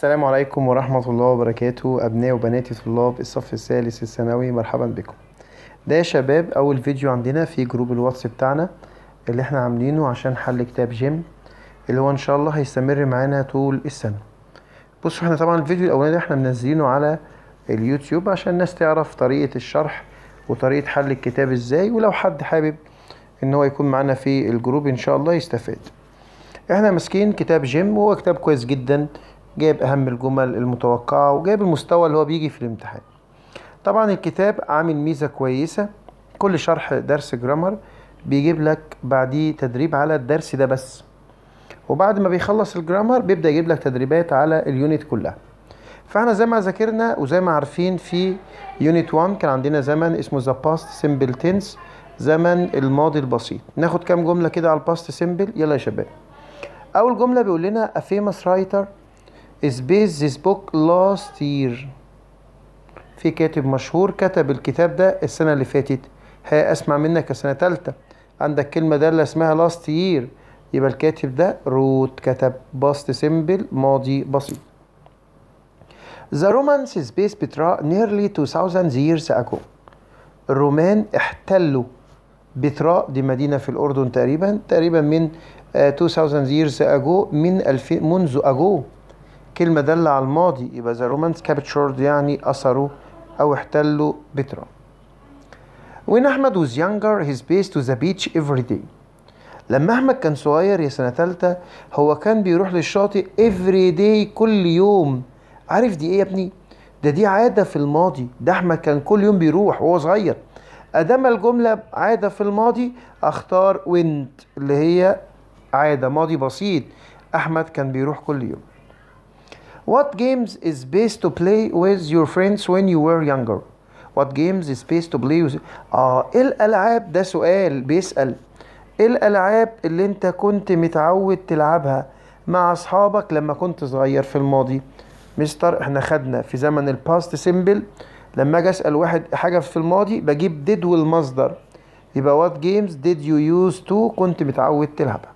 السلام عليكم ورحمة الله وبركاته أبناء وبناتي طلاب الصف الثالث الثانوي مرحبا بكم ده يا شباب أول فيديو عندنا في جروب الواتس بتاعنا اللي احنا عاملينه عشان حل كتاب جيم اللي هو إن شاء الله هيستمر معانا طول السنة بصوا احنا طبعا الفيديو الأولاني احنا منزلينه على اليوتيوب عشان الناس تعرف طريقة الشرح وطريقة حل الكتاب ازاي ولو حد حابب ان هو يكون معانا في الجروب ان شاء الله يستفاد احنا ماسكين كتاب جيم وهو كتاب كويس جدا جايب أهم الجمل المتوقعة وجايب المستوى اللي هو بيجي في الامتحان طبعا الكتاب عامل ميزة كويسة كل شرح درس جرامر بيجيب لك بعديه تدريب على الدرس ده بس وبعد ما بيخلص الجرامر بيبدأ يجيب لك تدريبات على اليونت كلها فاحنا زي ما ذاكرنا وزي ما عارفين في يونت 1 كان عندنا زمن اسمه ذا باست سيمبل تنس زمن الماضي البسيط ناخد كام جمله كده على الباست سيمبل يلا يا شباب اول جمله بيقول لنا a famous writer space this book last year في كاتب مشهور كتب الكتاب ده السنة اللي فاتت ها أسمع منك السنة تالتة عندك كلمة دالة اسمها لاست يير يبقى الكاتب ده روت كتب باست سيمبل ماضي بسيط The Romans is based بترا nearly 2000 years ago الرومان احتلوا بترا دي مدينة في الأردن تقريبا تقريبا من 2000 آه، years ago من 2000 منذ ago كلمة دالة على الماضي يبقى the Romans captured يعني أثروا أو احتلوا بترا When أحمد was younger he based to the beach every day لما أحمد كان صغير يا سنة تالتة هو كان بيروح للشاطئ every day كل يوم عارف دي إيه يا ابني؟ ده دي عادة في الماضي ده أحمد كان كل يوم بيروح وهو صغير أدام الجملة عادة في الماضي أختار went اللي هي عادة ماضي بسيط أحمد كان بيروح كل يوم What games is best to play with your friends when you were younger? What games is best to play with آه إيه الألعاب ده سؤال بيسأل إيه الألعاب اللي أنت كنت متعود تلعبها مع أصحابك لما كنت صغير في الماضي مستر إحنا خدنا في زمن الباست سيمبل لما أجي أسأل واحد حاجة في الماضي بجيب ديد والمصدر يبقى وات جيمز did you use to كنت متعود تلعبها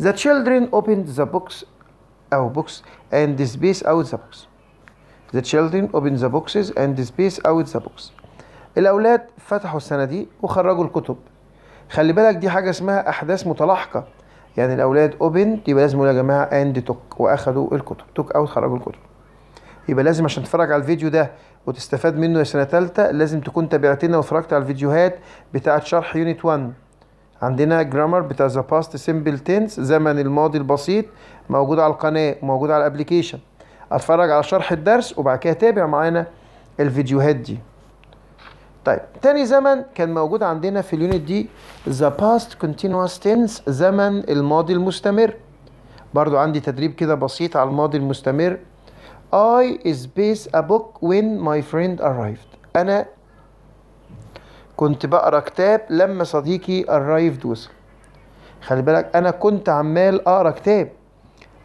The children opened the books أو بوكس and space out the box the children open the boxes and space out the box الأولاد فتحوا الصناديق وخرجوا الكتب خلي بالك دي حاجة اسمها أحداث متلاحقة يعني الأولاد open يبقى لازم يا جماعة أند توك وأخدوا الكتب توك أوت خرجوا الكتب يبقى لازم عشان تتفرج على الفيديو ده وتستفاد منه يا سنة تالتة لازم تكون تابعتنا واتفرجت على الفيديوهات بتاعة شرح يونت 1 عندنا جرامر بتاع ذا باست simple تنس زمن الماضي البسيط موجود على القناة وموجود على الابليكيشن اتفرج على شرح الدرس وبعد كده تابع معانا الفيديوهات دي طيب تاني زمن كان موجود عندنا في اليونت دي the past continuous tense زمن الماضي المستمر برضو عندي تدريب كده بسيط على الماضي المستمر I space a book when my friend arrived أنا كنت بقرا كتاب لما صديقي arrived وصل خلي بالك أنا كنت عمال أقرا كتاب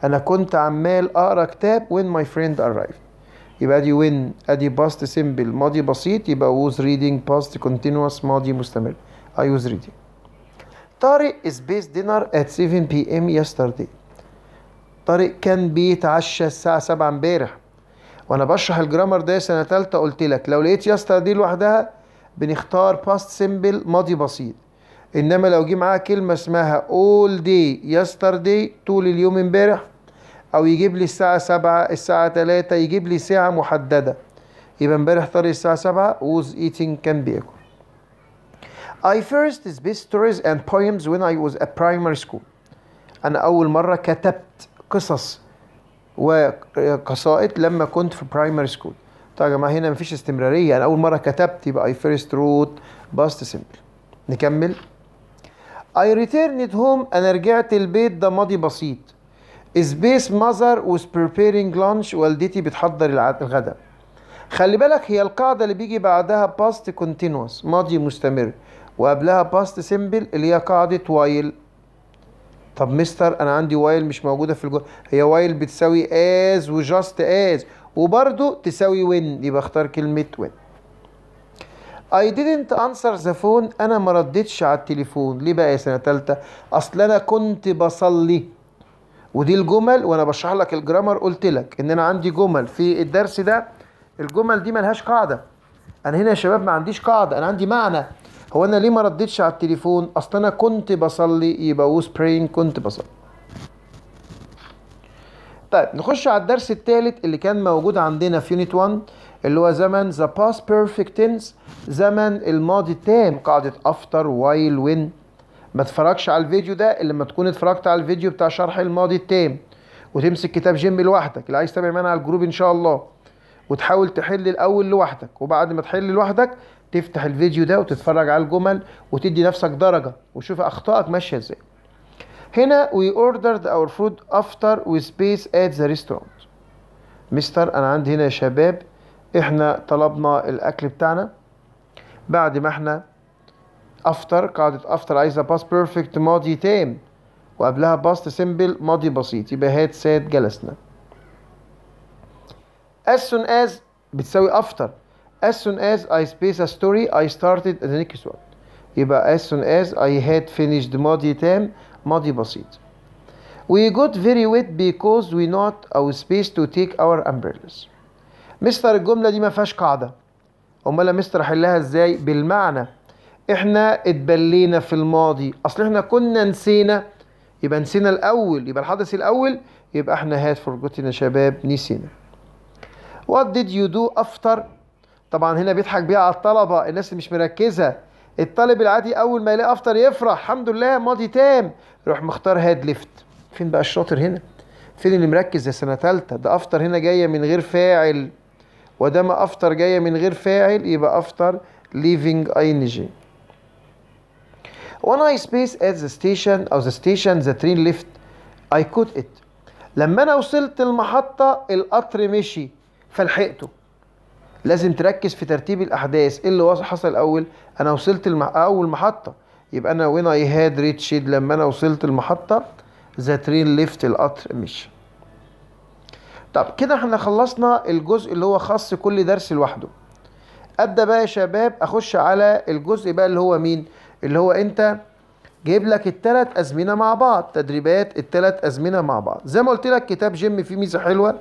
انا كنت عمال اقرا كتاب when my friend arrived يبقى ادي when ادي past simple ماضي بسيط يبقى was reading past continuous ماضي مستمر I was reading طارق is based dinner at 7 p.m. yesterday طارق كان بيتعشى الساعة 7 امبارح وانا بشرح الجرامر ده سنة تالتة قلت لك لو لقيت يسترداي لوحدها بنختار باست سيمبل ماضي بسيط انما لو جه معاها كلمه اسمها اول داي يسترداي طول اليوم امبارح او يجيب لي الساعه 7 الساعه 3 يجيب لي ساعه محدده يبقى امبارح طارق الساعه 7 was eating كان بياكل I first based stories and poems when I was a primary school انا اول مره كتبت قصص وقصائد لما كنت في primary school طيب يا جماعه هنا مفيش استمراريه انا اول مره كتبت يبقى I first wrote past simple نكمل I returned home أنا رجعت البيت ده ماضي بسيط Space mother was preparing lunch والدتي بتحضر الغداء خلي بالك هي القاعدة اللي بيجي بعدها past continuous ماضي مستمر وقبلها past simple اللي هي قاعدة while طب مستر انا عندي while مش موجودة في الجو هي while بتساوي as وجاست as وبرضه تساوي when يبقى اختار كلمة when I didn't answer the phone أنا ما ردتش على التليفون ليه بقى يا سنة تالتة أصل أنا كنت بصلي ودي الجمل وأنا بشرح لك الجرامر قلت لك إن أنا عندي جمل في الدرس ده الجمل دي ملهاش قاعدة أنا هنا يا شباب ما عنديش قاعدة أنا عندي معنى هو أنا ليه ما ردتش على التليفون أصل أنا كنت بصلي يبقى was praying كنت بصلي طيب نخش على الدرس الثالث اللي كان موجود عندنا في يونت 1 اللي هو زمن ذا باست بيرفكت تنس زمن الماضي التام قاعدة افتر وايل وين ما تتفرجش على الفيديو ده الا لما تكون اتفرجت على الفيديو بتاع شرح الماضي التام وتمسك كتاب جيم لوحدك اللي عايز تتابع معانا على الجروب ان شاء الله وتحاول تحل الاول لوحدك وبعد ما تحل لوحدك تفتح الفيديو ده وتتفرج على الجمل وتدي نفسك درجه وشوف اخطائك ماشيه ازاي هنا we ordered our food after we space at the restaurant مستر انا عندي هنا يا شباب احنا طلبنا الاكل بتاعنا بعد ما احنا افتر قاعدة افتر عايزة باس بيرفكت ماضي تام وقبلها باست سيمبل ماضي بسيط يبقى هات سات جلسنا as soon as بتساوي after as soon as I space a story I started the next one يبقى as soon as I had finished ماضي تام ماضي بسيط We got very wet because we not our space to take our umbrellas مستر الجملة دي ما فيهاش قاعدة أمال مستر حلها ازاي بالمعنى احنا اتبلينا في الماضي اصل احنا كنا نسينا يبقى نسينا الاول يبقى الحدث الاول يبقى احنا هات فرجتنا شباب نسينا What did you do after طبعا هنا بيضحك بيها على الطلبة الناس اللي مش مركزة الطالب العادي اول ما يلاقي افطر يفرح الحمد لله ماضي تام يروح مختار هاد ليفت فين بقى الشاطر هنا فين اللي مركز يا سنه ثالثه ده افطر هنا جايه من غير فاعل ما افطر جايه من غير فاعل يبقى افطر leaving ing when I space at the station أو the station the train left I caught it لما أنا وصلت المحطة القطر مشي فلحقته لازم تركز في ترتيب الاحداث ايه اللي حصل الاول انا وصلت المح... اول محطه يبقى انا وين اي هاد ريتشيد لما انا وصلت المحطه ذا ترين ليفت القطر مشي طب كده احنا خلصنا الجزء اللي هو خاص كل درس لوحده ابدا بقى يا شباب اخش على الجزء بقى اللي هو مين اللي هو انت جايب لك الثلاث ازمنه مع بعض تدريبات الثلاث ازمنه مع بعض زي ما قلت لك كتاب جيم فيه ميزه حلوه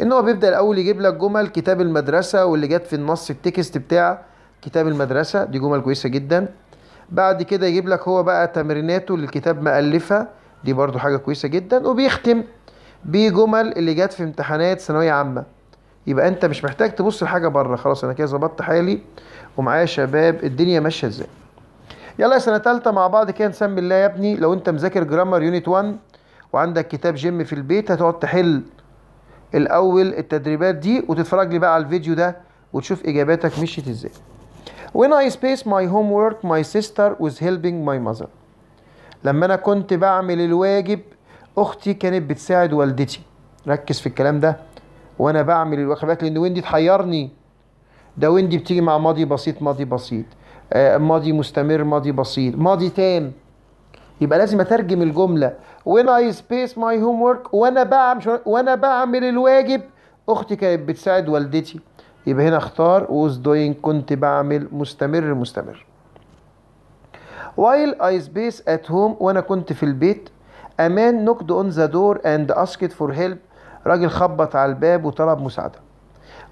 ان هو بيبدا الاول يجيب لك جمل كتاب المدرسه واللي جت في النص التكست بتاع كتاب المدرسه دي جمل كويسه جدا بعد كده يجيب لك هو بقى تمريناته للكتاب مألفه دي برضو حاجه كويسه جدا وبيختم بجمل اللي جت في امتحانات ثانويه عامه يبقى انت مش محتاج تبص لحاجه بره خلاص انا كده ظبطت حالي ومعايا شباب الدنيا ماشيه ازاي يلا يا سنه ثالثه مع بعض كده نسمي الله يا ابني لو انت مذاكر جرامر يونت 1 وعندك كتاب جيم في البيت هتقعد تحل الاول التدريبات دي وتتفرج لي بقى على الفيديو ده وتشوف اجاباتك مشيت ازاي when I space my homework my sister was helping my mother لما انا كنت بعمل الواجب اختي كانت بتساعد والدتي ركز في الكلام ده وانا بعمل الواجب لان ويندي تحيرني ده ويندي بتيجي مع ماضي بسيط ماضي بسيط آه ماضي مستمر ماضي بسيط ماضي تام يبقى لازم اترجم الجمله اي سبيس ماي هوم ورك وانا بعمل وانا بعمل الواجب اختي كانت بتساعد والدتي يبقى هنا اختار was doing كنت بعمل مستمر مستمر while I space at home وانا كنت في البيت a man knocked on the door and asked for help راجل خبط على الباب وطلب مساعده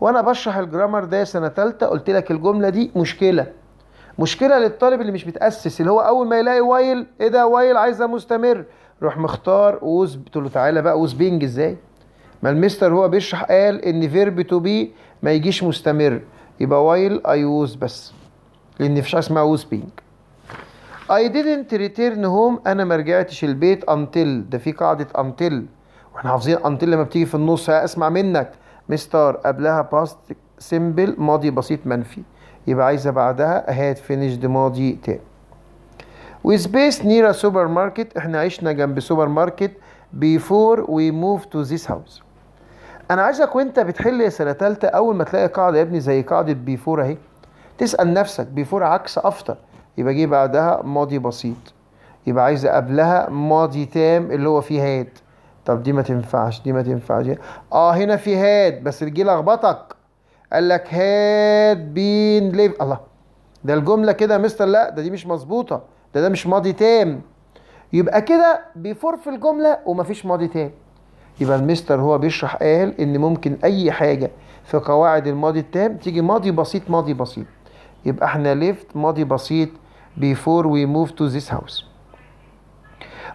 وانا بشرح الجرامر ده سنه ثالثه قلت لك الجمله دي مشكله مشكله للطالب اللي مش متاسس اللي هو اول ما يلاقي وايل ايه ده وايل عايزه مستمر روح مختار اوز قلت له تعالى بقى اوز بينج ازاي ما المستر هو بيشرح قال ان فيرب تو بي ما يجيش مستمر يبقى وايل اي ووز بس لان مفيش حاجه اسمها ووز بينج اي didn't return هوم أنا ما رجعتش البيت until ده في قاعدة until واحنا حافظين until لما بتيجي في النص أسمع منك مستر قبلها باست سيمبل ماضي بسيط منفي يبقى عايزة بعدها هات فينيشد ماضي تام وسبيس near a supermarket احنا عشنا جنب سوبر ماركت before we move to this house. انا عايزك وانت بتحل سنه ثالثه اول ما تلاقي قاعده يا ابني زي قاعده بيفور اهي تسال نفسك بيفور عكس افتر يبقى جه بعدها ماضي بسيط يبقى عايز قبلها ماضي تام اللي هو فيه هاد طب دي ما تنفعش دي ما تنفعش اه هنا في هاد بس الجي لخبطك قال لك هاد بين ليف الله ده الجمله كده مستر لا ده دي مش مظبوطه ده ده مش ماضي تام يبقى كده بيفور في الجمله ومفيش ماضي تام يبقى المستر هو بيشرح قال ان ممكن اي حاجه في قواعد الماضي التام تيجي ماضي بسيط ماضي بسيط يبقى احنا ليفت ماضي بسيط بيفور وي موف تو ذيس هاوس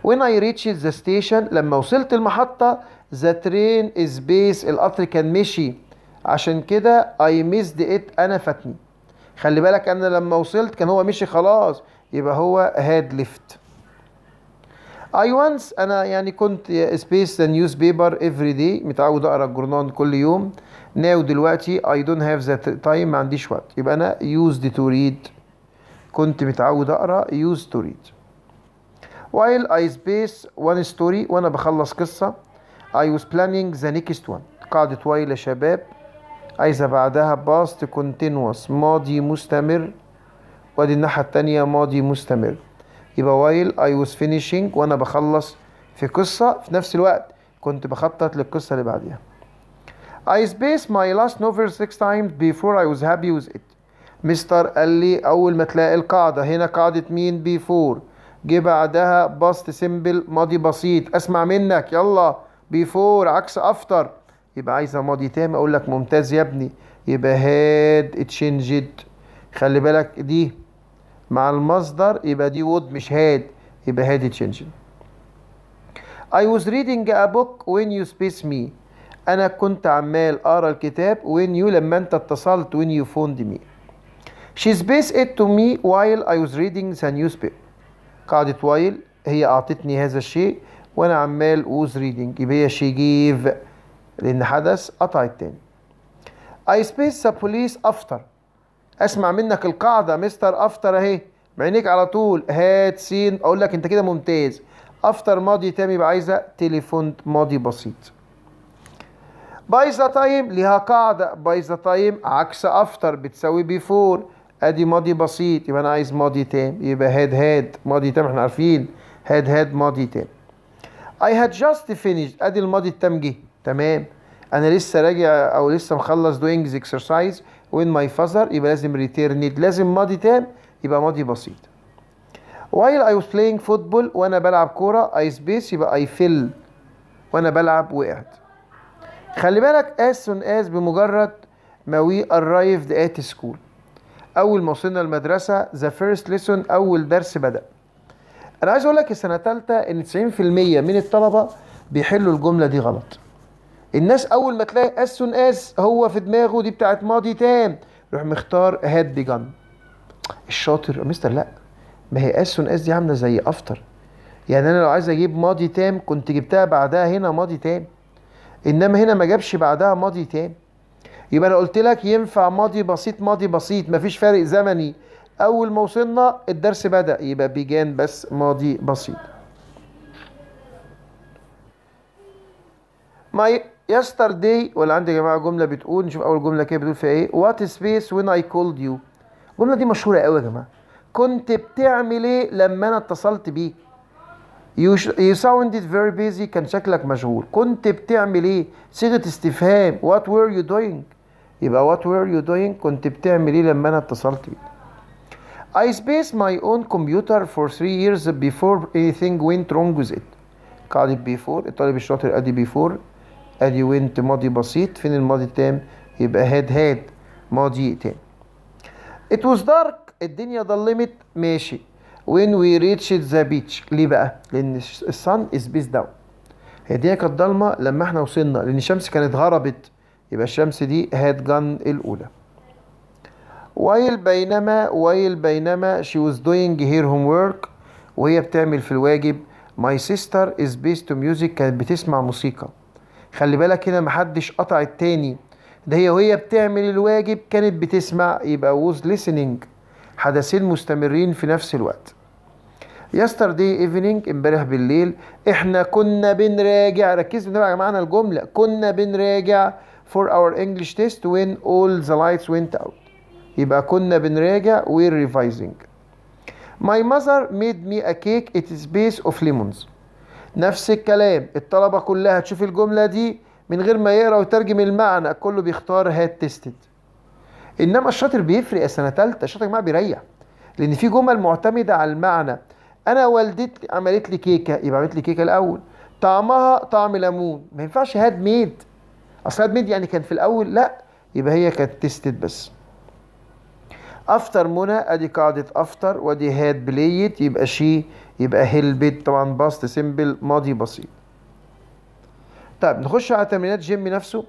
when I reached the station لما وصلت المحطة the train is based القطر كان مشي عشان كده I missed it أنا فاتني خلي بالك أنا لما وصلت كان هو مشي خلاص يبقى هو had left I once أنا يعني كنت space the newspaper every day متعود أقرأ الجورنال كل يوم now دلوقتي I don't have the time ما عنديش وقت يبقى أنا used to read كنت متعود أقرأ used to read while I space one story وأنا بخلص قصة I was planning the next one قاعدة while يا شباب عايزة بعدها past continuous ماضي مستمر وادي الناحية التانية ماضي مستمر يبقى وايل اي واز فينيشينج وانا بخلص في قصة في نفس الوقت كنت بخطط للقصة اللي بعديها I spaced my last novel six times before I was happy with it مستر قال لي أول ما تلاقي القاعدة هنا قاعدة مين before جه بعدها باست سيمبل ماضي بسيط أسمع منك يلا before عكس أفتر يبقى عايزة ماضي تام أقول لك ممتاز يا ابني يبقى هاد اتشنجد خلي بالك دي مع المصدر يبقى دي would مش had يبقى had changed I was reading a book when you space me أنا كنت عمال أقرأ الكتاب when you لما أنت اتصلت when you phoned me She spaced it to me while I was reading the newspaper قعدت while هي أعطتني هذا الشيء وأنا عمال was reading يبقى هي she gave لأن حدث قطع التاني I spaced the police after اسمع منك القاعده مستر افتر اهي بعينيك على طول هات سين اقول لك انت كده ممتاز افتر ماضي تام يبقى عايزه تليفون ماضي بسيط باي ذا تايم ليها قاعده باي ذا تايم عكس افتر بتساوي بيفور ادي ماضي بسيط يبقى انا عايز ماضي تام يبقى هاد هاد ماضي تام احنا عارفين هاد هاد ماضي تام اي هاد جاست finished ادي الماضي التام جه تمام انا لسه راجع او لسه مخلص دوينجز اكسرسايز وين ماي فازر يبقى لازم ريتيرنيد لازم ماضي تام يبقى ماضي بسيط while I was playing football وانا بلعب كوره I space يبقى I فيل وانا بلعب وقعت خلي بالك as soon as بمجرد ما we arrived at school اول ما وصلنا المدرسه ذا فيرست ليسون اول درس بدأ انا عايز اقول لك السنه الثالثه ان 90% من الطلبه بيحلوا الجمله دي غلط الناس أول ما تلاقي أس أس هو في دماغه دي بتاعت ماضي تام يروح مختار هاد دي جن الشاطر مستر لا ما هي أس أس دي عاملة زي أفتر يعني أنا لو عايز أجيب ماضي تام كنت جبتها بعدها هنا ماضي تام إنما هنا ما جابش بعدها ماضي تام يبقى أنا قلت لك ينفع ماضي بسيط ماضي بسيط مفيش فارق زمني أول ما وصلنا الدرس بدأ يبقى بيجان بس ماضي بسيط ما yesterday ولا عندي يا جماعه جمله بتقول نشوف اول جمله كده بتقول فيها ايه وات سبيس وين اي كولد يو الجمله دي مشهوره قوي يا جماعه كنت بتعمل ايه لما انا اتصلت بيك you, you sounded very busy كان شكلك مشغول كنت بتعمل ايه صيغه استفهام what were you doing يبقى what were you doing كنت بتعمل ايه لما انا اتصلت بيك I spaced my own computer for three years before anything went wrong with it قاعدة before الطالب الشاطر ادي before ادي وينت ماضي بسيط فين الماضي التام يبقى هاد هاد ماضي تام it was dark الدنيا ظلمت ماشي when we reached the beach ليه بقى لان السن is based down هي الدنيا كانت ضلمه لما احنا وصلنا لان الشمس كانت غربت يبقى الشمس دي هاد جن الاولى وايل بينما وايل بينما she was doing her homework وهي بتعمل في الواجب my sister is based to music كانت بتسمع موسيقى خلي بالك هنا محدش قطع التاني ده هي وهي بتعمل الواجب كانت بتسمع يبقى was listening حدثين مستمرين في نفس الوقت yesterday evening امبارح بالليل احنا كنا بنراجع ركزوا بقى يا جماعه الجمله كنا بنراجع for our English test when all the lights went out يبقى كنا بنراجع we're revising my mother made me a cake it is base of lemons نفس الكلام الطلبة كلها تشوف الجملة دي من غير ما يقرأ ويترجم المعنى كله بيختار هات تيستد إنما الشاطر بيفرق يا سنة تالتة الشاطر يا جماعة بيريح لأن في جمل معتمدة على المعنى أنا والدتي عملت لي كيكة يبقى عملت لي كيكة الأول طعمها طعم ليمون ما ينفعش هاد ميد أصل هاد ميد يعني كان في الأول لا يبقى هي كانت تيستد بس أفطر منى أدي قاعدة أفطر وأدي هاد بليت يبقى شي يبقى هيل بيت طبعا باست سيمبل ماضي بسيط طيب نخش على تمرينات جيمي نفسه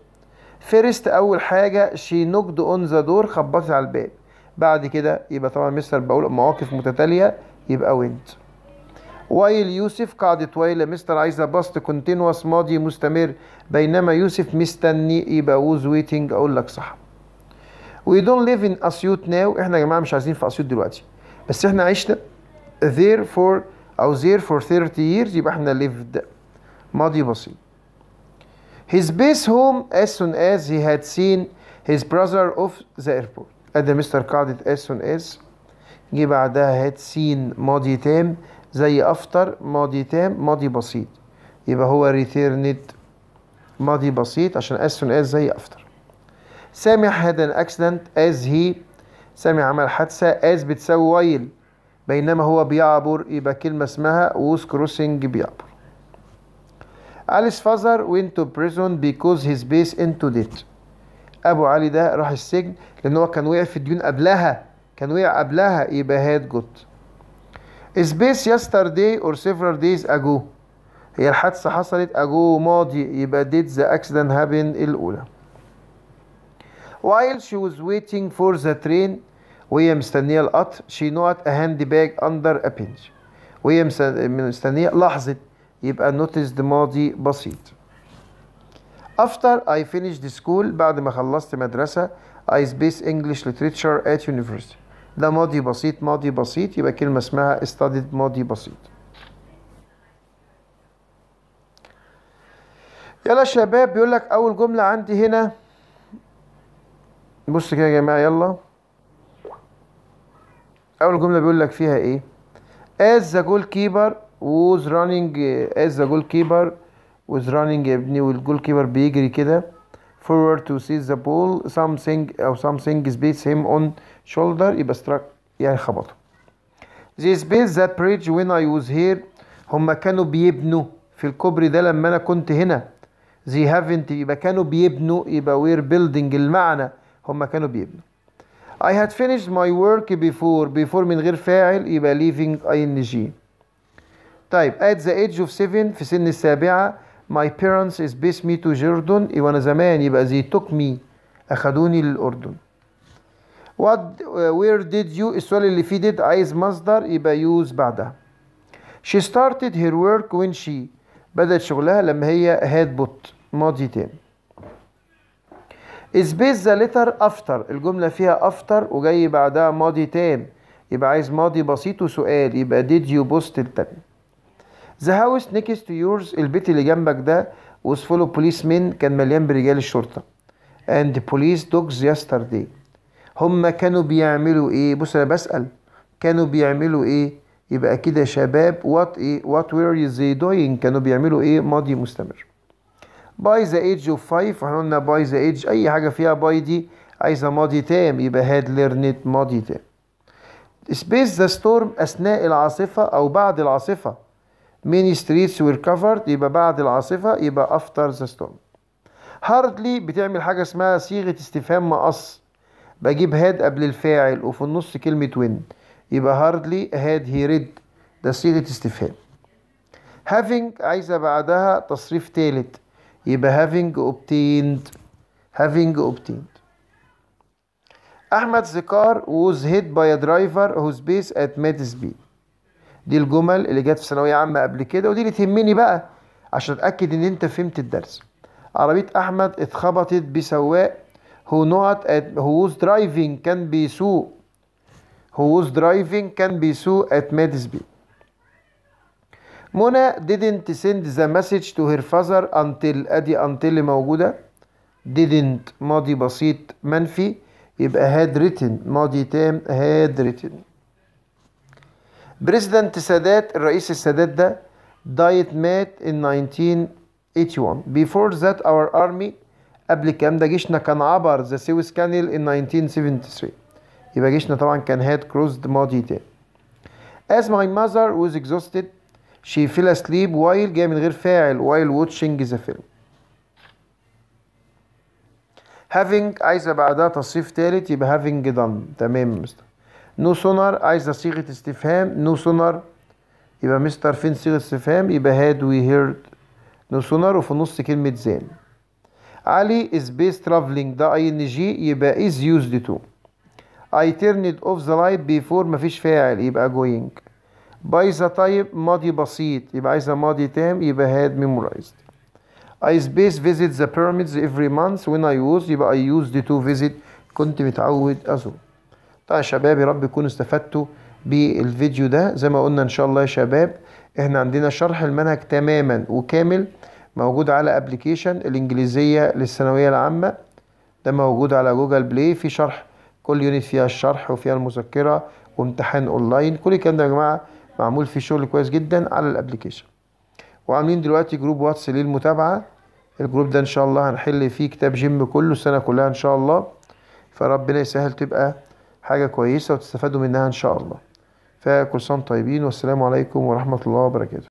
فيرست اول حاجه شي نوكد اون ذا دور خبطت على الباب بعد كده يبقى طبعا مستر بقول مواقف متتاليه يبقى وينت وايل يوسف قعدت وايل مستر عايزة باست كونتينوس ماضي مستمر بينما يوسف مستني يبقى ووز ويتنج أقول لك صح وي دونت ليف ان اسيوت ناو احنا يا جماعة مش عايزين في اسيوت دلوقتي بس احنا عشنا therefore أو there for 30 years يبقى احنا lived ماضي بسيط His base home as soon as he had seen his brother off the airport أدى مستر قاعدة as soon as جه بعدها had seen ماضي تام زي أفتر ماضي تام ماضي بسيط يبقى هو returned ماضي بسيط عشان as soon as زي أفتر سامح had an accident as he سامح عمل حادثة as بتساوي while بينما هو بيعبر يبقى كلمة اسمها was crossing بيعبر Ali's father went to prison because his base into debt أبو علي ده راح السجن لأن هو كان وقع في ديون قبلها كان وقع قبلها يبقى هاد جوت Is base yesterday or several days ago هي الحادثة حصلت ago ماضي يبقى did the accident happen الأولى While she was waiting for the train وهي مستنيه القطر شي نوت هاند باج اندر ا بنج وهي مستنيه لحظه يبقى نوتس ماضي بسيط after I finished the school بعد ما خلصت مدرسه I سبيس English literature at university ده ماضي بسيط ماضي بسيط يبقى كلمه اسمها studied ماضي بسيط يلا شباب بيقول لك اول جمله عندي هنا بص كده يا جماعه يلا اول جمله بيقول لك فيها ايه as the goalkeeper was running as the goalkeeper was running يا ابني والجول كيبر بيجري كده forward to seize the ball something or something space him on shoulder يبقى struck يعني خبطه the space that bridge when I was here هما كانوا بيبنوا في الكوبري ده لما انا كنت هنا they haven't يبقى كانوا بيبنوا يبقى we're building المعنى هما كانوا بيبنوا I had finished my work before before من غير فاعل يبقى leaving ing طيب at the age of seven في سن السابعة my parents is based me to Jordan وانا زمان يبقى they took me اخدوني للأردن what where did you السؤال اللي فيه did عايز مصدر يبقى use بعدها she started her work when she بدأت شغلها لما هي had put ماضي تام سبيس ذا ليتر افتر الجمله فيها افتر وجاي بعدها ماضي تام يبقى عايز ماضي بسيط وسؤال يبقى did you post التاني The house next to yours البيت اللي جنبك ده was full of policemen كان مليان برجال الشرطة and police dogs yesterday هما كانوا بيعملوا ايه بص انا بسأل كانوا بيعملوا ايه يبقى كده شباب what ايه what were they doing كانوا بيعملوا ايه ماضي مستمر باي ذا ايدج اوف 5 احنا قلنا باي ذا ايدج اي حاجه فيها باي دي عايزه ماضي تام يبقى هاد ليرنت ماضي تام سبيس ذا ستورم اثناء العاصفه او بعد العاصفه ميني ستريتس وير كفرد يبقى بعد العاصفه يبقى افتر ذا ستورم هاردلي بتعمل حاجه اسمها صيغه استفهام مقص بجيب هاد قبل الفاعل وفي النص كلمه وين يبقى هاردلي هاد هي ريد ده صيغه استفهام هافينج عايزه بعدها تصريف تالت يبقى having obtained having obtained أحمد زكار was hit by a driver whose base at mid speed دي الجمل اللي جت في ثانوية عامة قبل كده ودي اللي تهمني بقى عشان أتأكد إن أنت فهمت الدرس عربية أحمد اتخبطت بسواق who not at who was driving كان بيسوق هو was driving كان بيسوق at mid speed منى didn't send the message to her father until ادي until موجودة didn't ماضي بسيط منفي يبقى had written ماضي تام had written بريزيدنت سادات الرئيس السادات ده died مات in 1981 before that our army قبل الكلام ده جيشنا كان عبر the Suez Canal in 1973 يبقى جيشنا طبعا كان had crossed ماضي تام as my mother was exhausted شي فيل اسليب وايل جايه من غير فاعل وايل واتشنج ذا فيلم هافينج عايزه بعدها تصريف تالت يبقى هافينج دان تمام مستر نو سونار عايزه صيغه استفهام نو سونار يبقى مستر فين صيغه استفهام يبقى هاد وي هيرد نو سونار وفي النص كلمه زان علي از بيس ترافلينج ده اي ان جي يبقى از يوزد تو I turned off the light before مفيش فاعل يبقى going بايظة طيب ماضي بسيط يبقى عايزة ماضي تام يبقى هاد ميمورايزد I space visit the pyramids every month when I was يبقى I used to visit كنت متعود أزور طيب يا شباب يا رب تكونوا استفدتوا بالفيديو ده زي ما قلنا إن شاء الله يا شباب احنا عندنا شرح المنهج تماما وكامل موجود على ابلكيشن الإنجليزية للثانوية العامة ده موجود على جوجل بلاي في شرح كل يونت فيها الشرح وفيها المذكرة وامتحان اونلاين كل الكلام ده يا جماعه معمول فيه شغل كويس جدا على الابلكيشن وعاملين دلوقتي جروب واتس للمتابعه الجروب ده ان شاء الله هنحل فيه كتاب جيم كله السنه كلها ان شاء الله فربنا يسهل تبقى حاجه كويسه وتستفادوا منها ان شاء الله فكل سنه طيبين والسلام عليكم ورحمه الله وبركاته